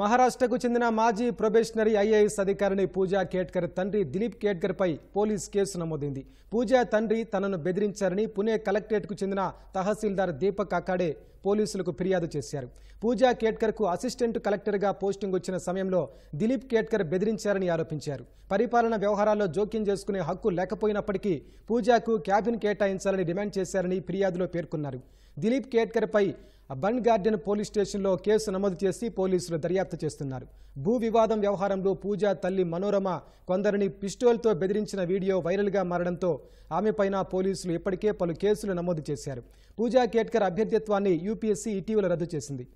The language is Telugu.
మహారాష్ట్రకు చెందిన మాజీ ప్రొబేషనరీ ఐఏఎస్ అధికారిని పూజా కేట్కర్ తండ్రి దిలీప్ పై పోలీస్ కేసు నమోదైంది పూజా తండ్రి తనను బెదిరించారని పునే కలెక్టరేట్కు చెందిన తహసీల్దార్ దీపక్ అకాడే పోలీసులకు ఫిర్యాదు చేశారు పూజా కేట్కర్కు అసిస్టెంట్ కలెక్టర్గా పోస్టింగ్ వచ్చిన సమయంలో దిలీప్ కేట్కర్ బెదిరించారని ఆరోపించారు పరిపాలన వ్యవహారాల్లో జోక్యం చేసుకునే హక్కు లేకపోయినప్పటికీ పూజాకు క్యాబిన్ కేటాయించాలని డిమాండ్ చేశారని ఫిర్యాదులో పేర్కొన్నారు దిలీప్ కేట్కర్పై బన్ గార్డెన్ పోలీస్ స్టేషన్లో కేసు నమోదు చేసి పోలీసులు దర్యాప్తు చేస్తున్నారు భూ వివాదం వ్యవహారంలో పూజ తల్లి మనోరమ కొందరిని పిస్టోల్తో బెదిరించిన వీడియో వైరల్గా మారడంతో ఆమెపైన పోలీసులు ఇప్పటికే పలు కేసులు నమోదు చేశారు పూజా కేట్కర్ అభ్యర్థిత్వాన్ని యూపీఎస్సీ ఇటీవల రద్దు చేసింది